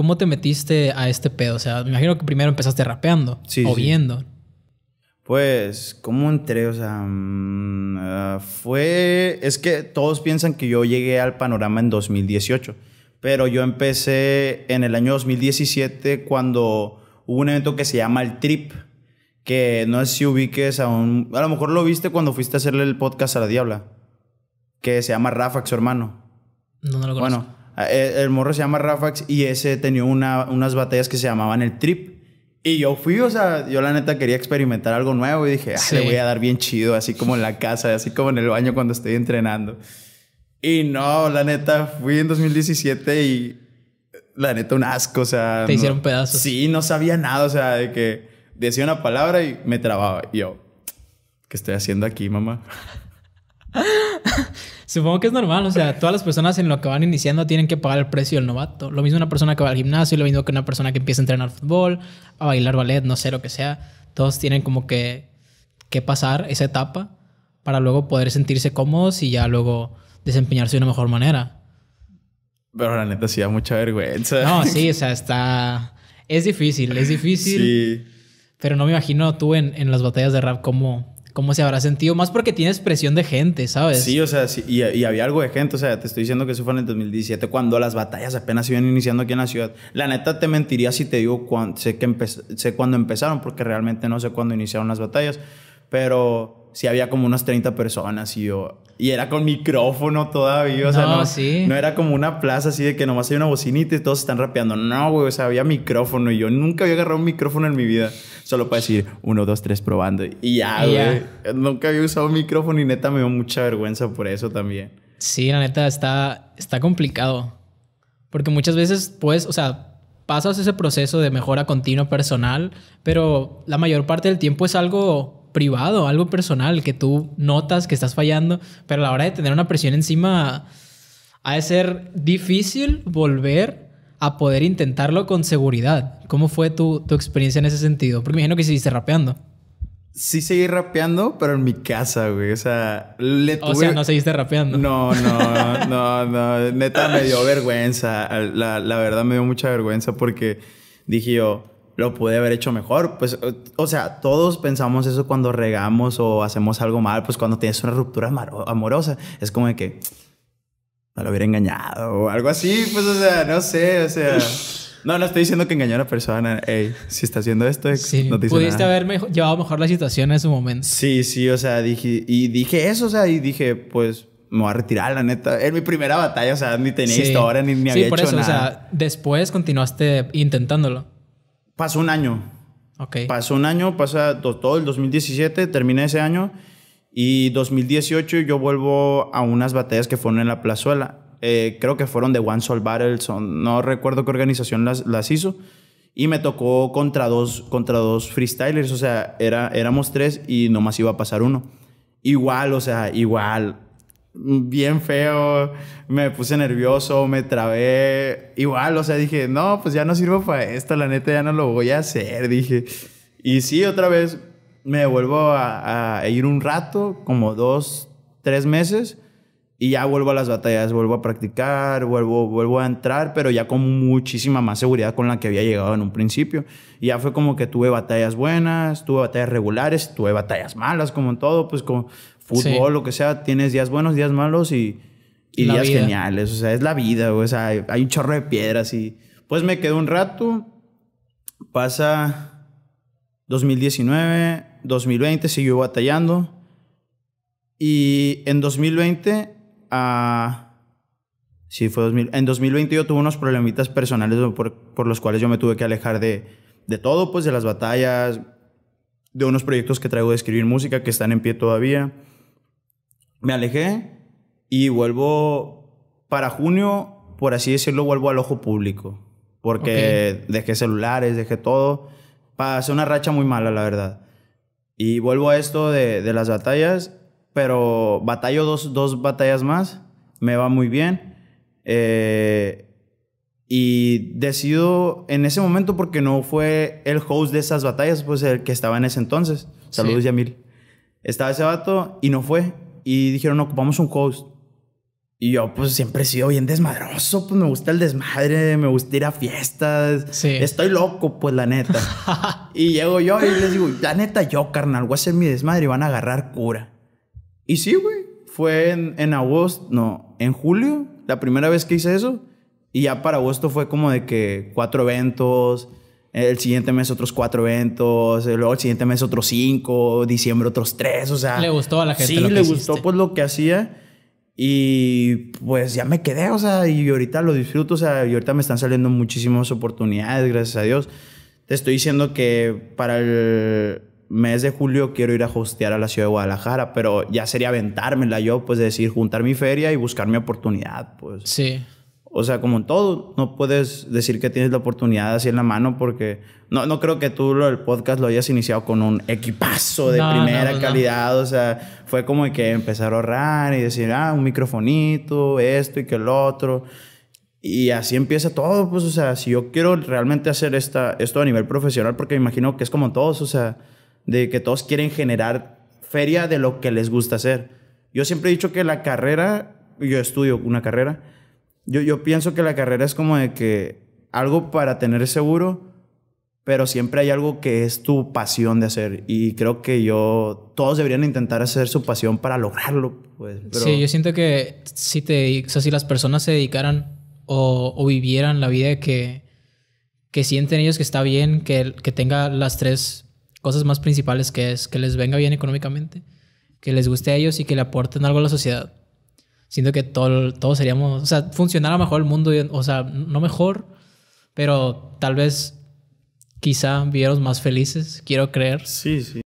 ¿Cómo te metiste a este pedo? O sea, me imagino que primero empezaste rapeando o viendo. Pues, ¿cómo entré? O sea, mm, ah, fue... Es que todos piensan que yo llegué al panorama en 2018, pero yo empecé en el año 2017 cuando hubo un evento que se llama El Trip, que no sé si ubiques a A lo mejor lo viste cuando fuiste a hacerle el podcast a la Diabla, que se llama Rafa, su hermano. No, no lo conozco. Bueno, Ah, eh, el, morro se llama Rafax y ese tenía unas batallas que se llamaban el Trip. Y yo fui, o sea, yo la neta quería experimentar algo nuevo y dije, ah, le voy a dar bien chido, así como en la casa, así como en el baño cuando estoy entrenando. Y no, la neta, fui en 2017 y la neta un asco, o sea... Te hicieron pedazos. Sí, no sabía nada, o sea, de que decía una palabra y me trababa. Y yo, ¿qué estoy haciendo aquí, mamá? Supongo que es normal, o sea, todas las personas en lo que van iniciando tienen que pagar el precio del novato. Lo mismo una persona que va al gimnasio, lo mismo que una persona que empieza a entrenar fútbol, a bailar ballet, no sé, lo que sea. Todos tienen como que, que pasar esa etapa para luego poder sentirse cómodos y ya luego desempeñarse de una mejor manera. Pero la neta sí da mucha vergüenza. No, sí, o sea, está... Es difícil, es difícil. Sí. Pero no me imagino tú en, en las batallas de rap cómo, cómo se habrá sentido, más porque tienes presión de gente, ¿sabes? Sí, o sea, y, había algo de gente, o sea, te estoy diciendo que eso fue en el 2017, cuando las batallas apenas se iban iniciando aquí en la ciudad. La neta te mentiría si te digo sé, que sé cuándo empezaron, porque realmente no sé cuándo iniciaron las batallas, pero si había como unas 30 personas y yo... Y era con micrófono todavía, o no, sí. no era como una plaza así de que nomás hay una bocinita y todos están rapeando. No, güey, o sea, había micrófono y yo nunca había agarrado un micrófono en mi vida. Solo para decir uno, dos, tres probando y ya, güey. Nunca había usado micrófono y neta me dio mucha vergüenza por eso también. Sí, la neta está, está complicado. Porque muchas veces, pues, o sea, pasas ese proceso de mejora continua personal, pero la mayor parte del tiempo es algo privado, algo personal, que tú notas que estás fallando, pero a la hora de tener una presión encima, ha de ser difícil volver a poder intentarlo con seguridad. ¿Cómo fue tu, tu experiencia en ese sentido? Porque me imagino que seguiste rapeando. Sí seguí rapeando, pero en mi casa, güey. O sea, no seguiste rapeando. No, no, no, no. Neta, me dio vergüenza. La, la verdad, me dio mucha vergüenza porque dije yo lo pude haber hecho mejor. Pues, o sea, todos pensamos eso cuando regamos o hacemos algo mal, pues cuando tienes una ruptura amorosa, es como de que me lo hubiera engañado o algo así, pues, o sea, no sé, o sea. No, no estoy diciendo que engañó a la persona. Ey, si está haciendo esto, no te dice Pudiste haber llevado mejor la situación en su momento. Sí, sí, o sea, dije, y dije eso, o sea, y dije, pues me voy a retirar, la neta. Es mi primera batalla, o sea, ni tenía esto historia, ni, había hecho nada. Sí, por eso, o sea, después continuaste intentándolo pasó un año. ok Pasó un año, pasa todo el 2017, terminé ese año y 2018 yo vuelvo a unas batallas que fueron en la plazuela. Eh, creo que fueron de One Soul Battles. no recuerdo qué organización las, hizo. Y me tocó contra dos, contra dos freestylers, o sea, era, éramos tres y nomás iba a pasar uno. Igual, o sea, igual bien feo, me puse nervioso, me trabé, igual, o sea, dije, no, pues ya no sirvo para esto, la neta ya no lo voy a hacer, dije. Y sí, otra vez me vuelvo a, a ir un rato, como dos, tres meses, y ya vuelvo a las batallas, vuelvo a practicar, vuelvo, vuelvo a entrar, pero ya con muchísima más seguridad con la que había llegado en un principio. Y ya fue como que tuve batallas buenas, tuve batallas regulares, tuve batallas malas, como en todo, pues con fútbol, lo que sea, tienes días buenos, días malos y, y días geniales. O sea, es la vida, o sea, hay, un chorro de piedras y pues me quedo un rato, pasa 2019, 2020, siguió batallando. Y en 2020 a... Sí, fue En yo tuve unos problemitas personales por, los cuales yo me tuve que alejar de, todo, pues de las batallas, de unos proyectos que traigo de escribir música que están en pie todavía. Me alejé y vuelvo para junio, por así decirlo, vuelvo al ojo público. Porque dejé celulares, dejé todo. Pasé una racha muy mala, la verdad. Y vuelvo a esto de, de las batallas pero batallo dos, dos batallas más, me va muy bien. Eh, y decido en ese momento, porque no fue el host de esas batallas, pues el que estaba en ese entonces. Saludos, Yamil. Estaba ese vato y no fue. Y dijeron, no, ocupamos un host. Y yo, pues siempre he sido bien desmadroso, pues me gusta el desmadre, me gusta ir a fiestas. Estoy loco, pues la neta. y llego yo y les digo, la neta, yo, carnal, voy a hacer mi desmadre y van a agarrar cura. Y sí, güey. Fue en, en agosto, no, en julio, la primera vez que hice eso. Y ya para agosto fue como de que cuatro eventos, el siguiente mes otros cuatro eventos, luego el siguiente mes otros cinco, diciembre otros tres, o sea... Le gustó a la gente. Sí, lo que le gustó pues lo que hacía y pues ya me quedé, o sea, y ahorita lo disfruto, o sea, y ahorita me están saliendo muchísimas oportunidades, gracias a Dios. Te estoy diciendo que para el, mes de julio quiero ir a hostear a la ciudad de Guadalajara, pero ya sería aventármela yo, pues decir, juntar mi feria y buscar mi oportunidad, pues. Sí. O sea, como en todo, no puedes decir que tienes la oportunidad así en la mano porque no, no creo que tú lo, el podcast lo hayas iniciado con un equipazo de primera calidad. O sea, fue como que empezar a ahorrar y decir, ah, un microfonito, esto y que el otro. Y así empieza todo, pues, o sea, si yo quiero realmente hacer esta, esto a nivel profesional, porque me imagino que es como todos, o sea, de que todos quieren generar feria de lo que les gusta hacer. Yo siempre he dicho que la carrera, yo estudio una carrera, yo, yo pienso que la carrera es como de que algo para tener seguro, pero siempre hay algo que es tu pasión de hacer y creo que yo todos deberían intentar hacer su pasión para lograrlo pues sí yo siento que si te o sea, si las personas se dedicaran o, o, vivieran la vida que que sienten ellos que está bien que que tenga las tres cosas más principales que es que les venga bien económicamente, que les guste a ellos y que le aporten algo a la sociedad. Siento que todos seríamos, o sea, funcionara mejor el mundo, o sea, no mejor, pero tal vez quizá vieros más felices, quiero creer. Sí, sí.